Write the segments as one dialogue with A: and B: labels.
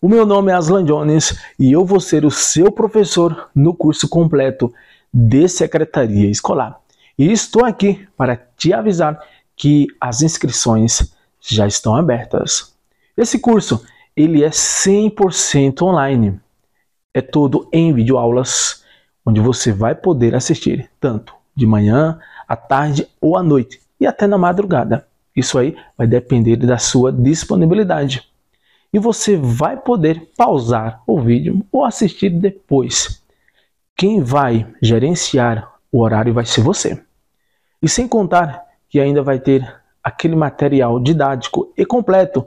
A: O meu nome é Aslan Jones e eu vou ser o seu professor no curso completo de Secretaria Escolar. E estou aqui para te avisar que as inscrições já estão abertas. Esse curso, ele é 100% online. É todo em videoaulas, onde você vai poder assistir tanto de manhã, à tarde ou à noite e até na madrugada. Isso aí vai depender da sua disponibilidade. E você vai poder pausar o vídeo ou assistir depois. Quem vai gerenciar o horário vai ser você. E sem contar que ainda vai ter aquele material didático e completo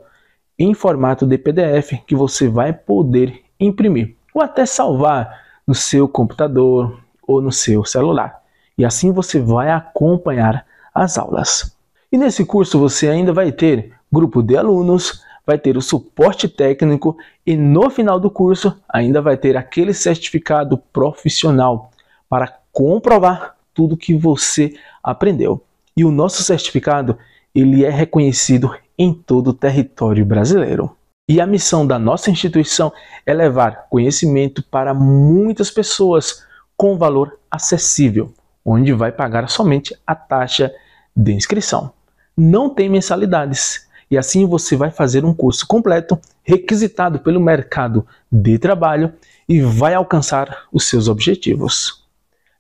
A: em formato de PDF que você vai poder imprimir ou até salvar no seu computador ou no seu celular. E assim você vai acompanhar as aulas. E nesse curso você ainda vai ter grupo de alunos, vai ter o suporte técnico e no final do curso ainda vai ter aquele certificado profissional para comprovar tudo que você aprendeu. E o nosso certificado, ele é reconhecido em todo o território brasileiro. E a missão da nossa instituição é levar conhecimento para muitas pessoas com valor acessível, onde vai pagar somente a taxa de inscrição não tem mensalidades. E assim você vai fazer um curso completo, requisitado pelo mercado de trabalho e vai alcançar os seus objetivos.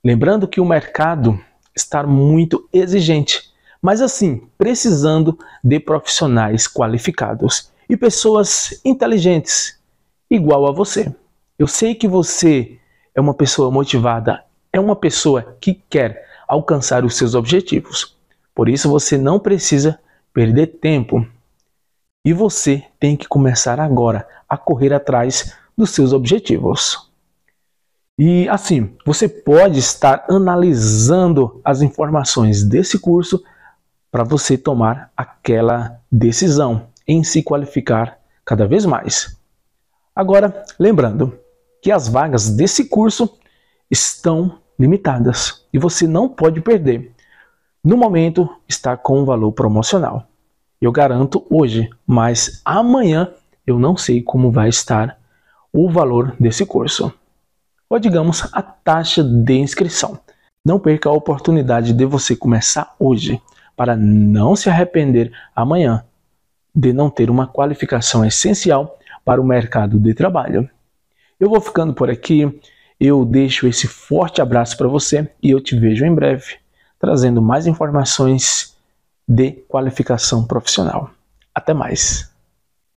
A: Lembrando que o mercado está muito exigente, mas assim, precisando de profissionais qualificados e pessoas inteligentes, igual a você. Eu sei que você é uma pessoa motivada, é uma pessoa que quer alcançar os seus objetivos. Por isso você não precisa perder tempo. E você tem que começar agora a correr atrás dos seus objetivos. E assim, você pode estar analisando as informações desse curso para você tomar aquela decisão em se qualificar cada vez mais. Agora, lembrando que as vagas desse curso estão limitadas e você não pode perder. No momento está com um valor promocional. Eu garanto hoje, mas amanhã eu não sei como vai estar o valor desse curso. Ou digamos a taxa de inscrição. Não perca a oportunidade de você começar hoje para não se arrepender amanhã de não ter uma qualificação essencial para o mercado de trabalho. Eu vou ficando por aqui. Eu deixo esse forte abraço para você e eu te vejo em breve trazendo mais informações de qualificação profissional. Até mais!